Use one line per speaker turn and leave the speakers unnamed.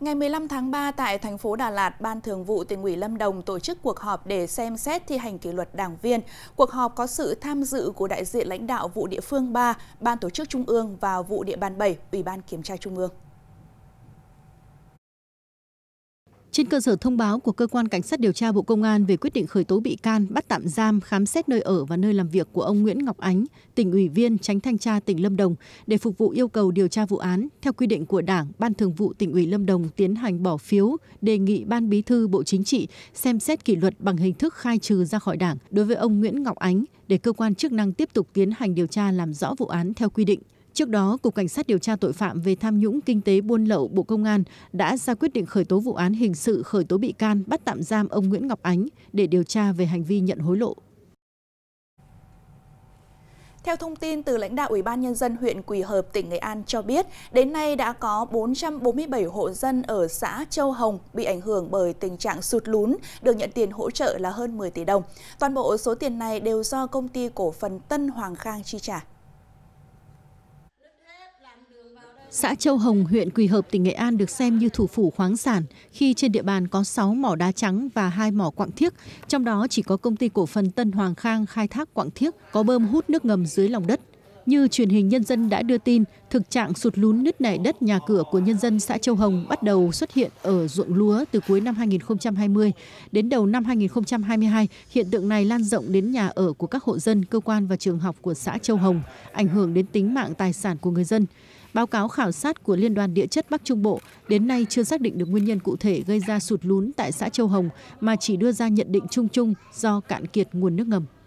Ngày 15 tháng 3 tại thành phố Đà Lạt, Ban Thường vụ tỉnh ủy Lâm Đồng tổ chức cuộc họp để xem xét thi hành kỷ luật đảng viên. Cuộc họp có sự tham dự của đại diện lãnh đạo vụ địa phương 3, Ban Tổ chức Trung ương và vụ địa bàn 7, Ủy ban Kiểm tra Trung ương.
Trên cơ sở thông báo của Cơ quan Cảnh sát điều tra Bộ Công an về quyết định khởi tố bị can, bắt tạm giam, khám xét nơi ở và nơi làm việc của ông Nguyễn Ngọc Ánh, tỉnh ủy viên, tránh thanh tra tỉnh Lâm Đồng, để phục vụ yêu cầu điều tra vụ án, theo quy định của Đảng, Ban Thường vụ tỉnh ủy Lâm Đồng tiến hành bỏ phiếu, đề nghị Ban Bí thư Bộ Chính trị xem xét kỷ luật bằng hình thức khai trừ ra khỏi Đảng đối với ông Nguyễn Ngọc Ánh để cơ quan chức năng tiếp tục tiến hành điều tra làm rõ vụ án theo quy định. Trước đó, Cục Cảnh sát điều tra tội phạm về tham nhũng kinh tế buôn lậu Bộ Công an đã ra quyết định khởi tố vụ án hình sự khởi tố bị can bắt tạm giam ông Nguyễn Ngọc Ánh để điều tra về hành vi nhận hối lộ.
Theo thông tin từ lãnh đạo Ủy ban Nhân dân huyện Quỳ Hợp, tỉnh Nghệ An cho biết, đến nay đã có 447 hộ dân ở xã Châu Hồng bị ảnh hưởng bởi tình trạng sụt lún, được nhận tiền hỗ trợ là hơn 10 tỷ đồng. Toàn bộ số tiền này đều do công ty cổ phần Tân Hoàng Khang chi trả.
Xã Châu Hồng, huyện Quỳ Hợp, tỉnh Nghệ An được xem như thủ phủ khoáng sản khi trên địa bàn có 6 mỏ đá trắng và 2 mỏ quặng thiếc, trong đó chỉ có công ty cổ phần Tân Hoàng Khang khai thác quặng thiếc có bơm hút nước ngầm dưới lòng đất. Như truyền hình nhân dân đã đưa tin, thực trạng sụt lún nứt nẻ đất nhà cửa của nhân dân xã Châu Hồng bắt đầu xuất hiện ở ruộng lúa từ cuối năm 2020. Đến đầu năm 2022, hiện tượng này lan rộng đến nhà ở của các hộ dân, cơ quan và trường học của xã Châu Hồng, ảnh hưởng đến tính mạng tài sản của người dân. Báo cáo khảo sát của Liên đoàn Địa chất Bắc Trung Bộ đến nay chưa xác định được nguyên nhân cụ thể gây ra sụt lún tại xã Châu Hồng mà chỉ đưa ra nhận định chung chung do cạn kiệt nguồn nước ngầm.